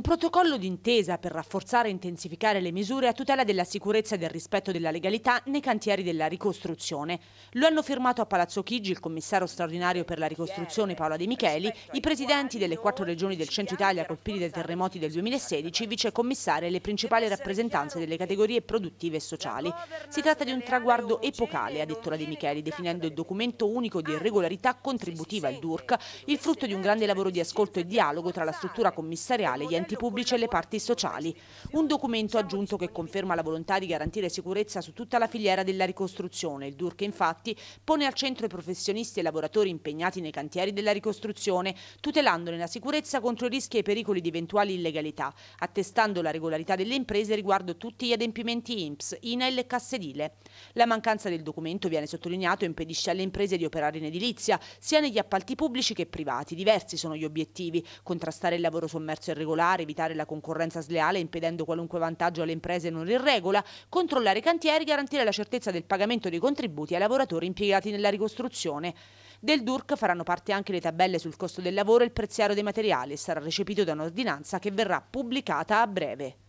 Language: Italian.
un protocollo d'intesa per rafforzare e intensificare le misure a tutela della sicurezza e del rispetto della legalità nei cantieri della ricostruzione. Lo hanno firmato a Palazzo Chigi il commissario straordinario per la ricostruzione Paola De Micheli, i presidenti delle quattro regioni del centro Italia colpiti dai terremoti del 2016, vicecommissari e le principali rappresentanze delle categorie produttive e sociali. Si tratta di un traguardo epocale, ha detto la De Micheli, definendo il documento unico di irregolarità contributiva al DURC, il frutto di un eh, grande lavoro di ascolto e dialogo tra la struttura commissariale e gli enti enti pubblici e le parti sociali. Un documento aggiunto che conferma la volontà di garantire sicurezza su tutta la filiera della ricostruzione. Il DURC infatti pone al centro i professionisti e i lavoratori impegnati nei cantieri della ricostruzione, tutelandone la sicurezza contro i rischi e i pericoli di eventuali illegalità, attestando la regolarità delle imprese riguardo tutti gli adempimenti INPS, INAIL e Cassedile. La mancanza del documento, viene sottolineato, impedisce alle imprese di operare in edilizia, sia negli appalti pubblici che privati. Diversi sono gli obiettivi, contrastare il lavoro sommerso e irregolare, regolare, evitare la concorrenza sleale impedendo qualunque vantaggio alle imprese non in regola, controllare i cantieri, garantire la certezza del pagamento dei contributi ai lavoratori impiegati nella ricostruzione. Del DURC faranno parte anche le tabelle sul costo del lavoro e il preziario dei materiali e sarà recepito da un'ordinanza che verrà pubblicata a breve.